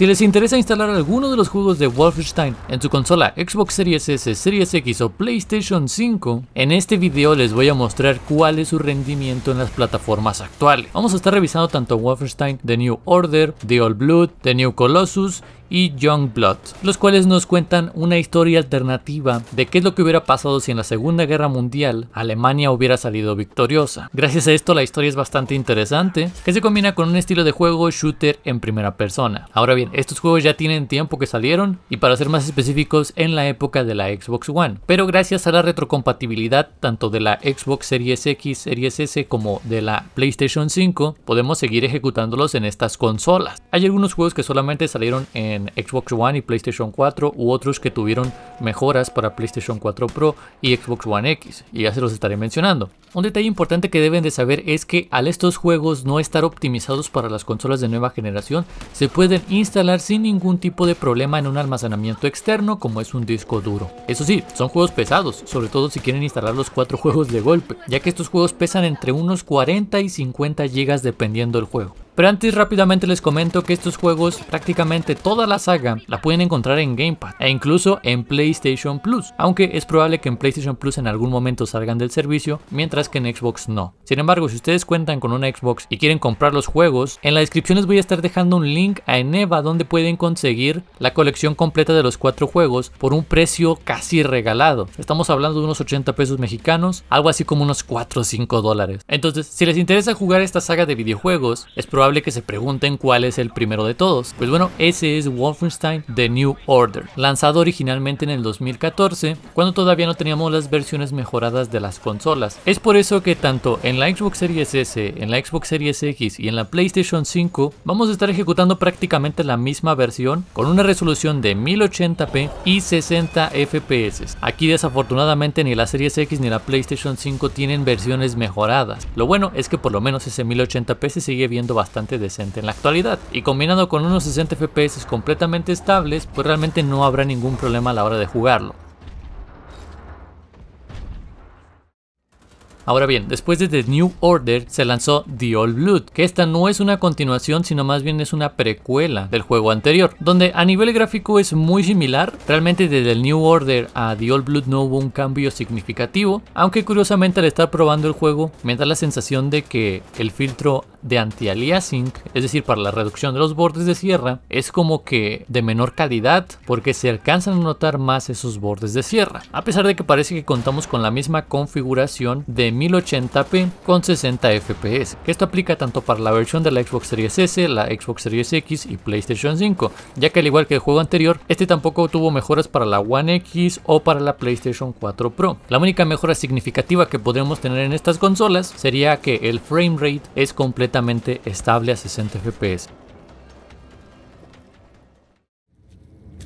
Si les interesa instalar alguno de los juegos de Wolfenstein en su consola Xbox Series S, Series X o PlayStation 5, en este video les voy a mostrar cuál es su rendimiento en las plataformas actuales. Vamos a estar revisando tanto Wolfenstein The New Order, The Old Blood, The New Colossus y Youngblood, los cuales nos cuentan una historia alternativa de qué es lo que hubiera pasado si en la Segunda Guerra Mundial Alemania hubiera salido victoriosa. Gracias a esto la historia es bastante interesante, que se combina con un estilo de juego shooter en primera persona. Ahora bien, estos juegos ya tienen tiempo que salieron y para ser más específicos en la época de la Xbox One, pero gracias a la retrocompatibilidad tanto de la Xbox Series X, Series S como de la PlayStation 5, podemos seguir ejecutándolos en estas consolas. Hay algunos juegos que solamente salieron en Xbox One y PlayStation 4 u otros que tuvieron mejoras para PlayStation 4 Pro y Xbox One X, y ya se los estaré mencionando. Un detalle importante que deben de saber es que al estos juegos no estar optimizados para las consolas de nueva generación, se pueden instalar sin ningún tipo de problema en un almacenamiento externo como es un disco duro. Eso sí, son juegos pesados, sobre todo si quieren instalar los cuatro juegos de golpe, ya que estos juegos pesan entre unos 40 y 50 GB dependiendo del juego. Pero antes rápidamente les comento que estos juegos, prácticamente toda la saga, la pueden encontrar en Gamepad e incluso en PlayStation Plus, aunque es probable que en PlayStation Plus en algún momento salgan del servicio, mientras que en Xbox no. Sin embargo, si ustedes cuentan con una Xbox y quieren comprar los juegos, en la descripción les voy a estar dejando un link a Eneva donde pueden conseguir la colección completa de los cuatro juegos por un precio casi regalado. Estamos hablando de unos 80 pesos mexicanos, algo así como unos 4 o 5 dólares. Entonces, si les interesa jugar esta saga de videojuegos, es probable que se pregunten cuál es el primero de todos. Pues bueno, ese es Wolfenstein The New Order, lanzado originalmente en el 2014, cuando todavía no teníamos las versiones mejoradas de las consolas. Es por eso que tanto en la Xbox Series S, en la Xbox Series X y en la PlayStation 5 vamos a estar ejecutando prácticamente la misma versión con una resolución de 1080p y 60 FPS. Aquí desafortunadamente ni la Series X ni la PlayStation 5 tienen versiones mejoradas. Lo bueno es que por lo menos ese 1080p se sigue viendo bastante decente en la actualidad. Y combinado con unos 60 FPS completamente estables, pues realmente no habrá ningún problema a la hora de jugarlo. Ahora bien, después de The New Order se lanzó The Old Blood, que esta no es una continuación, sino más bien es una precuela del juego anterior, donde a nivel gráfico es muy similar. Realmente desde el New Order a The Old Blood no hubo un cambio significativo, aunque curiosamente al estar probando el juego me da la sensación de que el filtro de anti-aliasing, es decir, para la reducción de los bordes de sierra, es como que de menor calidad porque se alcanzan a notar más esos bordes de sierra. A pesar de que parece que contamos con la misma configuración de 1080p con 60 fps, esto aplica tanto para la versión de la Xbox Series S, la Xbox Series X y PlayStation 5, ya que al igual que el juego anterior, este tampoco tuvo mejoras para la One X o para la PlayStation 4 Pro. La única mejora significativa que podremos tener en estas consolas sería que el frame rate es completamente estable a 60 fps,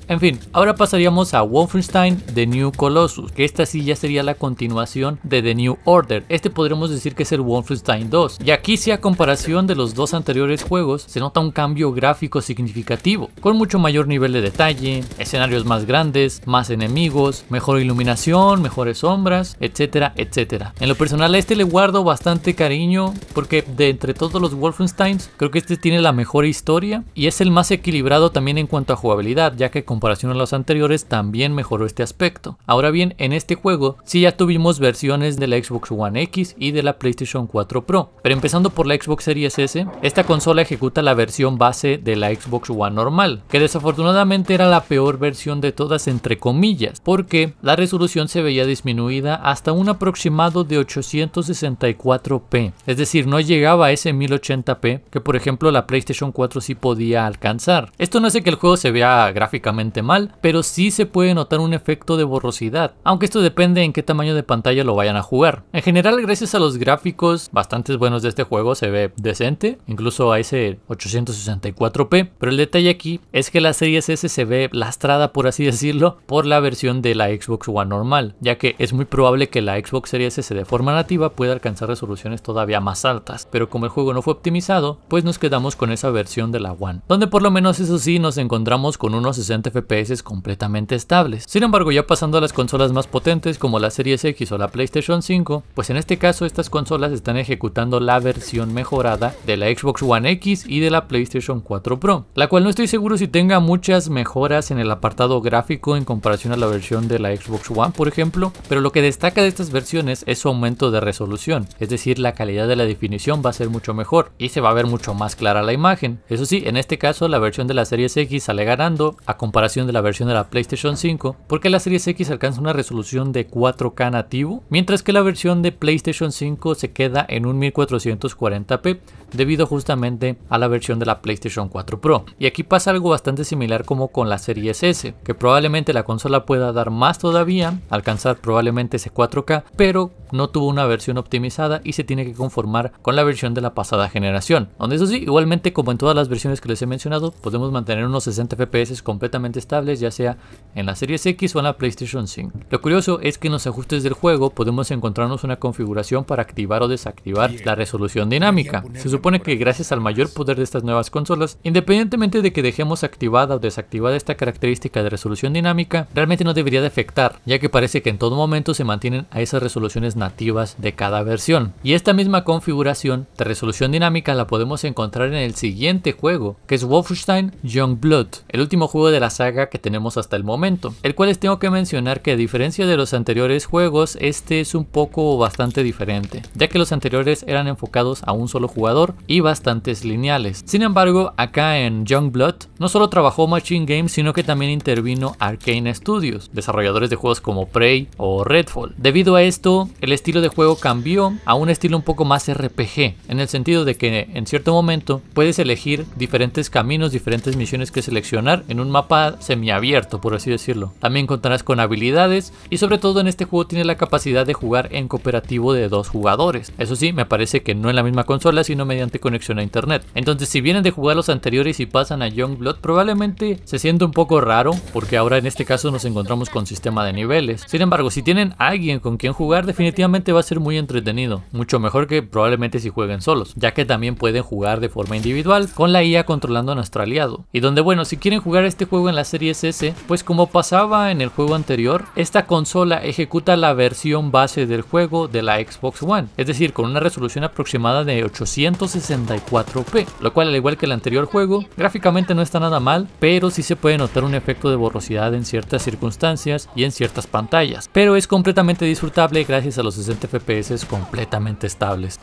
En fin, ahora pasaríamos a Wolfenstein The New Colossus, que esta sí ya sería la continuación de The New Order. Este podríamos decir que es el Wolfenstein 2. Y aquí si a comparación de los dos anteriores juegos, se nota un cambio gráfico significativo, con mucho mayor nivel de detalle, escenarios más grandes, más enemigos, mejor iluminación, mejores sombras, etcétera, etcétera. En lo personal a este le guardo bastante cariño porque de entre todos los Wolfensteins, creo que este tiene la mejor historia y es el más equilibrado también en cuanto a jugabilidad, ya que con comparación a los anteriores también mejoró este aspecto. Ahora bien, en este juego sí ya tuvimos versiones de la Xbox One X y de la PlayStation 4 Pro, pero empezando por la Xbox Series S, esta consola ejecuta la versión base de la Xbox One normal, que desafortunadamente era la peor versión de todas entre comillas, porque la resolución se veía disminuida hasta un aproximado de 864p, es decir, no llegaba a ese 1080p que por ejemplo la PlayStation 4 sí podía alcanzar. Esto no hace que el juego se vea gráficamente mal, pero sí se puede notar un efecto de borrosidad, aunque esto depende en qué tamaño de pantalla lo vayan a jugar. En general, gracias a los gráficos bastante buenos de este juego, se ve decente, incluso a ese 864p, pero el detalle aquí es que la serie S se ve lastrada, por así decirlo, por la versión de la Xbox One normal, ya que es muy probable que la Xbox Series S de forma nativa pueda alcanzar resoluciones todavía más altas, pero como el juego no fue optimizado, pues nos quedamos con esa versión de la One, donde por lo menos eso sí nos encontramos con unos 60 FPS completamente estables. Sin embargo, ya pasando a las consolas más potentes como la Series X o la PlayStation 5, pues en este caso estas consolas están ejecutando la versión mejorada de la Xbox One X y de la PlayStation 4 Pro, la cual no estoy seguro si tenga muchas mejoras en el apartado gráfico en comparación a la versión de la Xbox One, por ejemplo, pero lo que destaca de estas versiones es su aumento de resolución, es decir, la calidad de la definición va a ser mucho mejor y se va a ver mucho más clara la imagen. Eso sí, en este caso la versión de la Serie X sale ganando a comparación de la versión de la PlayStation 5, porque la serie X alcanza una resolución de 4K nativo, mientras que la versión de PlayStation 5 se queda en un 1440p debido justamente a la versión de la PlayStation 4 Pro. Y aquí pasa algo bastante similar como con la serie S, que probablemente la consola pueda dar más todavía, alcanzar probablemente ese 4K, pero no tuvo una versión optimizada y se tiene que conformar con la versión de la pasada generación. Donde eso sí, igualmente como en todas las versiones que les he mencionado, podemos mantener unos 60 FPS completamente estables ya sea en la Series X o en la PlayStation 5. Lo curioso es que en los ajustes del juego podemos encontrarnos una configuración para activar o desactivar la resolución dinámica. Se supone que gracias al mayor poder de estas nuevas consolas, independientemente de que dejemos activada o desactivada esta característica de resolución dinámica, realmente no debería de afectar, ya que parece que en todo momento se mantienen a esas resoluciones nativas de cada versión. Y esta misma configuración de resolución dinámica la podemos encontrar en el siguiente juego, que es Wolfenstein Youngblood, el último juego de la saga que tenemos hasta el momento, el cual les tengo que mencionar que a diferencia de los anteriores juegos, este es un poco bastante diferente, ya que los anteriores eran enfocados a un solo jugador y bastantes lineales. Sin embargo, acá en Youngblood no solo trabajó Machine Games, sino que también intervino Arcane Studios, desarrolladores de juegos como Prey o Redfall. Debido a esto, el estilo de juego cambió a un estilo un poco más RPG, en el sentido de que en cierto momento puedes elegir diferentes caminos, diferentes misiones que seleccionar en un mapa semiabierto, por así decirlo. También contarás con habilidades y sobre todo en este juego tiene la capacidad de jugar en cooperativo de dos jugadores. Eso sí, me parece que no en la misma consola, sino mediante conexión a internet. Entonces, si vienen de jugar los anteriores y pasan a Youngblood, probablemente se siente un poco raro, porque ahora en este caso nos encontramos con sistema de niveles. Sin embargo, si tienen alguien con quien jugar, definitivamente va a ser muy entretenido, mucho mejor que probablemente si jueguen solos, ya que también pueden jugar de forma individual con la IA controlando a nuestro aliado. Y donde bueno, si quieren jugar este juego en la serie S, pues como pasaba en el juego anterior, esta consola ejecuta la versión base del juego de la Xbox One, es decir, con una resolución aproximada de 864p, lo cual al igual que el anterior juego, gráficamente no está nada mal, pero sí se puede notar un efecto de borrosidad en ciertas circunstancias y en ciertas pantallas, pero es completamente disfrutable gracias a los 60 FPS completamente estables.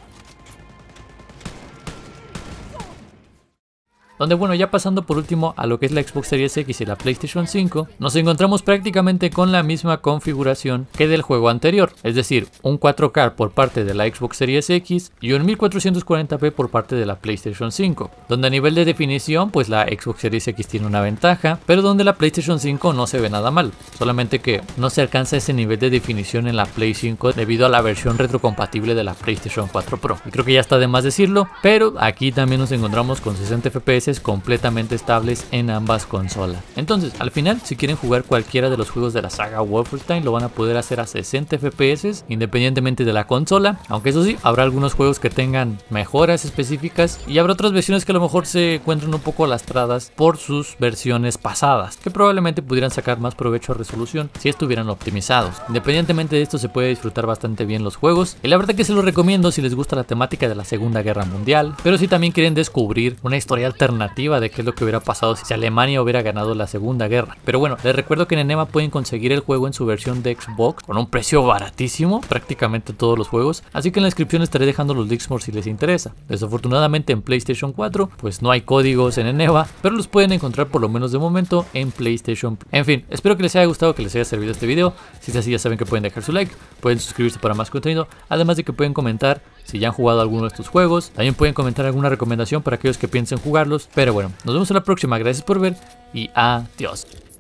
Donde bueno, ya pasando por último a lo que es la Xbox Series X y la PlayStation 5, nos encontramos prácticamente con la misma configuración que del juego anterior, es decir, un 4K por parte de la Xbox Series X y un 1440p por parte de la PlayStation 5, donde a nivel de definición pues la Xbox Series X tiene una ventaja, pero donde la PlayStation 5 no se ve nada mal, solamente que no se alcanza ese nivel de definición en la Play 5 debido a la versión retrocompatible de la PlayStation 4 Pro. Y creo que ya está de más decirlo, pero aquí también nos encontramos con 60 FPS completamente estables en ambas consolas. Entonces, al final, si quieren jugar cualquiera de los juegos de la saga Time lo van a poder hacer a 60 FPS, independientemente de la consola. Aunque eso sí, habrá algunos juegos que tengan mejoras específicas y habrá otras versiones que a lo mejor se encuentran un poco lastradas por sus versiones pasadas, que probablemente pudieran sacar más provecho a resolución si estuvieran optimizados. Independientemente de esto, se puede disfrutar bastante bien los juegos. Y la verdad que se los recomiendo si les gusta la temática de la Segunda Guerra Mundial, pero si también quieren descubrir una historia alternativa de qué es lo que hubiera pasado si Alemania hubiera ganado la Segunda Guerra. Pero bueno, les recuerdo que en Enema pueden conseguir el juego en su versión de Xbox con un precio baratísimo, prácticamente todos los juegos, así que en la descripción estaré dejando los links por si les interesa. Desafortunadamente en PlayStation 4 pues no hay códigos en Eneva, pero los pueden encontrar por lo menos de momento en PlayStation. En fin, espero que les haya gustado, que les haya servido este video. Si es así ya saben que pueden dejar su like, pueden suscribirse para más contenido, además de que pueden comentar si ya han jugado alguno de estos juegos. También pueden comentar alguna recomendación para aquellos que piensen jugarlos. Pero bueno, nos vemos en la próxima. Gracias por ver y adiós.